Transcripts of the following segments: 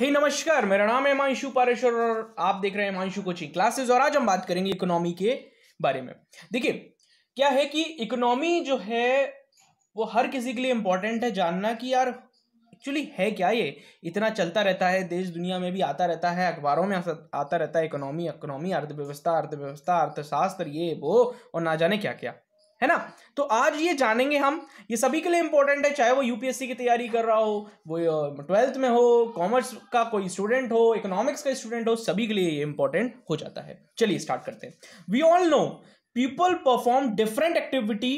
हे hey, नमस्कार मेरा नाम है हिमांशु पारेश्वर और आप देख रहे हैं हिमांशु कोचिंग क्लासेस और आज हम बात करेंगे इकोनॉमी के बारे में देखिए क्या है कि इकोनॉमी जो है वो हर किसी के लिए इम्पोर्टेंट है जानना कि यार एक्चुअली है क्या ये इतना चलता रहता है देश दुनिया में भी आता रहता है अखबारों में आता रहता है इकोनॉमी इकोनॉमी अर्थव्यवस्था अर्थव्यवस्था अर्थशास्त्र ये वो और ना जाने क्या क्या है ना तो आज ये जानेंगे हम ये सभी के लिए इंपॉर्टेंट है चाहे वो यूपीएससी की तैयारी कर रहा हो वो ट्वेल्थ में हो कॉमर्स का कोई स्टूडेंट हो इकोनॉमिक्स का स्टूडेंट हो सभी के लिए ये इंपॉर्टेंट हो जाता है चलिए स्टार्ट करते हैं we all know people perform different activity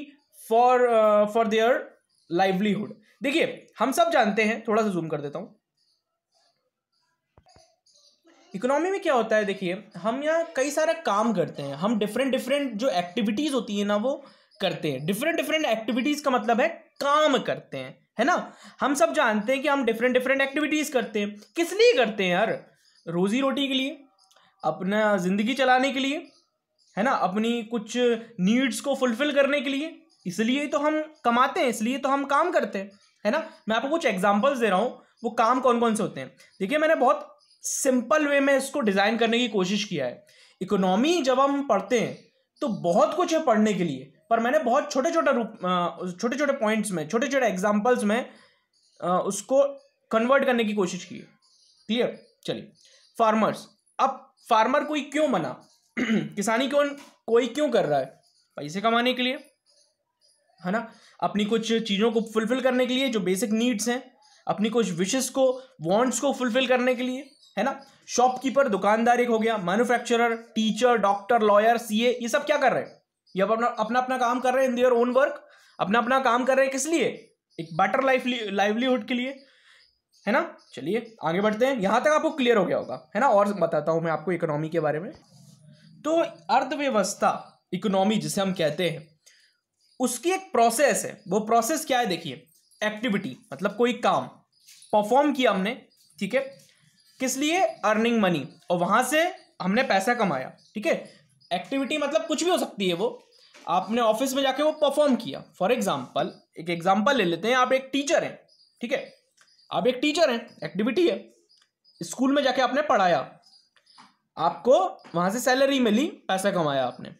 for for their livelihood देखिए हम सब जानते हैं थोड़ा सा जूम कर देता हूं इकोनॉमी में क्या होता है देखिए हम यहाँ कई सारा काम करते हैं हम डिफरेंट डिफरेंट जो एक्टिविटीज़ होती है ना वो करते हैं डिफरेंट डिफरेंट एक्टिविटीज का मतलब है काम करते हैं है ना हम सब जानते हैं कि हम डिफरेंट डिफरेंट एक्टिविटीज करते हैं किस लिए करते हैं यार रोजी रोटी के लिए अपना जिंदगी चलाने के लिए है ना अपनी कुछ नीड्स को फुलफिल करने के लिए इसलिए तो हम कमाते हैं इसलिए तो हम काम करते हैं है ना मैं आपको कुछ एग्जाम्पल्स दे रहा हूँ वो काम कौन कौन से होते हैं देखिए मैंने बहुत सिंपल वे में इसको डिज़ाइन करने की कोशिश किया है इकोनॉमी जब हम पढ़ते हैं तो बहुत कुछ है पढ़ने के लिए पर मैंने बहुत छोटे छोटे रूप छोटे छोटे पॉइंट्स में छोटे छोटे एग्जाम्पल्स में उसको कन्वर्ट करने की कोशिश की क्लियर चलिए फार्मर्स अब फार्मर कोई क्यों बना किसानी क्यों कोई क्यों कर रहा है पैसे कमाने के लिए है ना अपनी कुछ चीज़ों को फुलफिल करने के लिए जो बेसिक नीड्स हैं अपनी कुछ विशेष को वांट्स को फुलफिल करने के लिए है ना शॉपकीपर दुकानदार एक हो गया manufacturer teacher doctor lawyer CA ये सब क्या कर रहे हैं ये अपना अपना अपना काम कर रहे हैं इन दियर ओन वर्क अपना अपना काम कर रहे हैं किस लिए एक बेटर लाइफ लाइवलीहुड के लिए है ना चलिए आगे बढ़ते हैं यहाँ तक आपको क्लियर हो गया होगा है ना और बताता हूँ मैं आपको इकोनॉमी के बारे में तो अर्थव्यवस्था इकोनॉमी जिसे हम कहते हैं उसकी एक प्रोसेस है वो प्रोसेस क्या है देखिए एक्टिविटी मतलब कोई काम परफॉर्म किया हमने ठीक है किस लिए अर्निंग मनी और वहाँ से हमने पैसा कमाया ठीक है एक्टिविटी मतलब कुछ भी हो सकती है वो आपने ऑफिस में जाके वो परफॉर्म किया फॉर एग्जाम्पल एक एग्जाम्पल ले लेते हैं आप एक टीचर हैं ठीक है आप एक टीचर हैं एक्टिविटी है स्कूल में जाके आपने पढ़ाया आपको वहाँ से सैलरी मिली पैसा कमाया आपने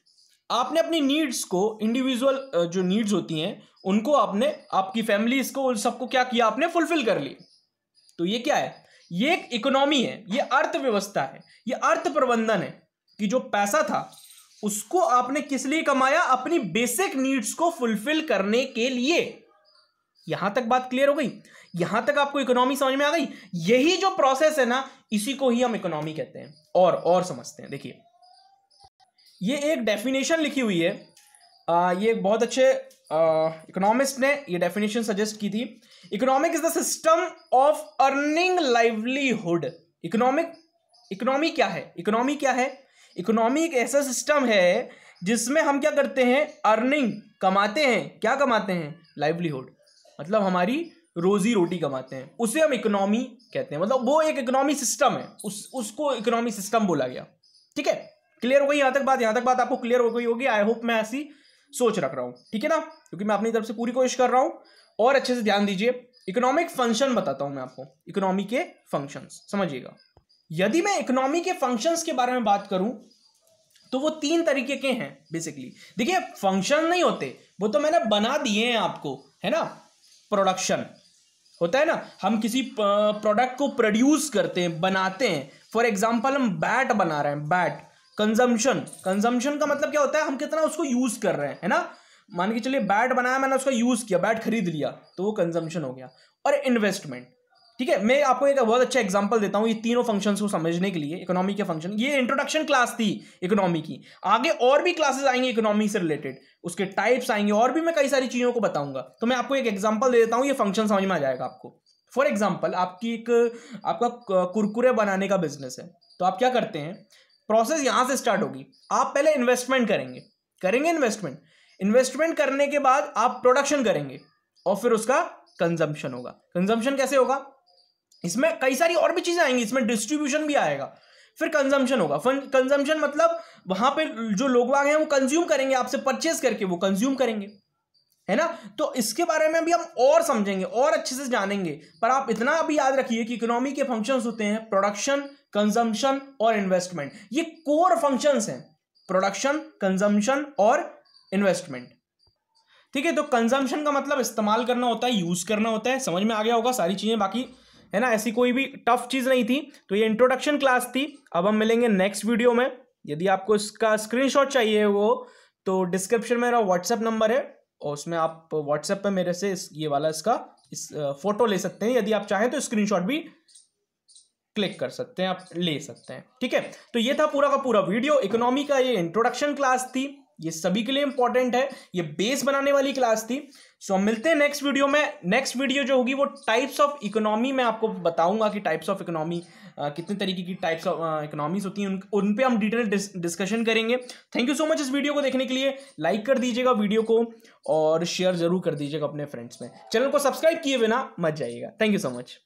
आपने अपनी नीड्स को इंडिविजुअल जो नीड्स होती हैं उनको आपने आपकी फैमिली इसको सबको क्या किया आपने फुलफिल कर ली तो ये क्या है ये एक इकोनॉमी है ये अर्थव्यवस्था है ये अर्थ प्रबंधन है कि जो पैसा था उसको आपने किस लिए कमाया अपनी बेसिक नीड्स को फुलफिल करने के लिए यहां तक बात क्लियर हो गई यहां तक आपको इकोनॉमी समझ में आ गई यही जो प्रोसेस है ना इसी को ही हम इकोनॉमी कहते हैं और और समझते हैं देखिए ये एक डेफिनेशन लिखी हुई है आ, ये बहुत अच्छे इकोनॉमिस्ट ने ये डेफिनेशन सजेस्ट की थी economic is the system of earning livelihood economic economy क्या है इकोनॉमी क्या है इकोनॉमी एक ऐसा सिस्टम है जिसमें हम क्या करते हैं अर्निंग कमाते हैं क्या कमाते हैं लाइवलीहुड मतलब हमारी रोजी रोटी कमाते हैं उसे हम इकोनॉमी कहते हैं मतलब वो एक इकोनॉमी सिस्टम है उस उसको इकोनॉमी सिस्टम बोला गया ठीक है क्लियर हो गई यहाँ तक बात यहाँ तक बात आपको क्लियर हो गई होगी आई होप मैं ऐसी सोच रख रहा हूँ ठीक है ना क्योंकि मैं अपनी तरफ से पूरी कोशिश कर रहा हूँ और अच्छे से ध्यान दीजिए इकोनॉमिक फंक्शन बताता हूँ मैं आपको इकोनॉमी के फंक्शन समझिएगा यदि मैं इकोनॉमी के फंक्शंस के बारे में बात करूं तो वो तीन तरीके के हैं बेसिकली देखिए फंक्शन नहीं होते वो तो मैंने बना दिए हैं आपको है ना प्रोडक्शन होता है ना हम किसी प्रोडक्ट को प्रोड्यूस करते हैं बनाते हैं फॉर एग्जाम्पल हम बैट बना रहे हैं बैट कंजम्पशन कंजम्पशन का मतलब क्या होता है हम कितना उसको यूज कर रहे हैं है ना मान के चलिए बैट बनाया मैंने उसका यूज किया बैट खरीद लिया तो वो कंजम्पशन हो गया और इन्वेस्टमेंट ठीक है मैं आपको एक बहुत अच्छा एग्जांपल देता हूँ ये तीनों फंक्शंस को समझने के लिए इकोनॉमी के फंक्शन ये इंट्रोडक्शन क्लास थी इकोनॉमी की आगे और भी क्लासेस आएंगे इकोनॉमी से रिलेटेड उसके टाइप्स आएंगे और भी मैं कई सारी चीज़ों को बताऊंगा तो मैं आपको एक एग्जाम्पल दे देता हूँ ये फंक्शन समझ में आ जाएगा आपको फॉर एग्जाम्पल आपकी एक आपका कुरकुरे बनाने का बिजनेस है तो आप क्या करते हैं प्रोसेस यहाँ से स्टार्ट होगी आप पहले इन्वेस्टमेंट करेंगे करेंगे इन्वेस्टमेंट इन्वेस्टमेंट करने के बाद आप प्रोडक्शन करेंगे और फिर उसका कंजम्पशन होगा कंजम्पशन कैसे होगा इसमें कई सारी और भी चीज़ें आएंगी इसमें डिस्ट्रीब्यूशन भी आएगा फिर कंजम्पशन होगा फिर कंजम्पशन मतलब वहां पे जो लोग वाग हैं वो कंज्यूम करेंगे आपसे परचेज करके वो कंज्यूम करेंगे है ना तो इसके बारे में भी हम और समझेंगे और अच्छे से जानेंगे पर आप इतना अभी याद रखिए कि इकोनॉमी के फंक्शंस होते हैं प्रोडक्शन कंजम्पशन और इन्वेस्टमेंट ये कोर फंक्शंस हैं प्रोडक्शन कंजम्पशन और इन्वेस्टमेंट ठीक है तो कंजम्पशन का मतलब इस्तेमाल करना होता है यूज करना होता है समझ में आ गया होगा सारी चीजें बाकी है ना ऐसी कोई भी टफ चीज़ नहीं थी तो ये इंट्रोडक्शन क्लास थी अब हम मिलेंगे नेक्स्ट वीडियो में यदि आपको इसका स्क्रीनशॉट चाहिए वो तो डिस्क्रिप्शन में मेरा व्हाट्सएप नंबर है और उसमें आप व्हाट्सएप पे मेरे से इस ये वाला इसका इस फोटो ले सकते हैं यदि आप चाहें तो स्क्रीनशॉट भी क्लिक कर सकते हैं आप ले सकते हैं ठीक है तो ये था पूरा का पूरा वीडियो इकोनॉमी का ये इंट्रोडक्शन क्लास थी ये सभी के लिए इंपॉर्टेंट है ये बेस बनाने वाली क्लास थी सो so, हम मिलते हैं नेक्स्ट वीडियो में नेक्स्ट वीडियो जो होगी वो टाइप्स ऑफ इकोनॉमी मैं आपको बताऊंगा कि टाइप्स ऑफ इकोनॉमी कितने तरीके की टाइप्स ऑफ इकोनॉमीज होती हैं उन उन पे हम डिटेल डिस, डिस्कशन करेंगे थैंक यू सो मच इस वीडियो को देखने के लिए लाइक कर दीजिएगा वीडियो को और शेयर जरूर कर दीजिएगा अपने फ्रेंड्स में चैनल को सब्सक्राइब किए बिना मत जाइएगा थैंक यू सो मच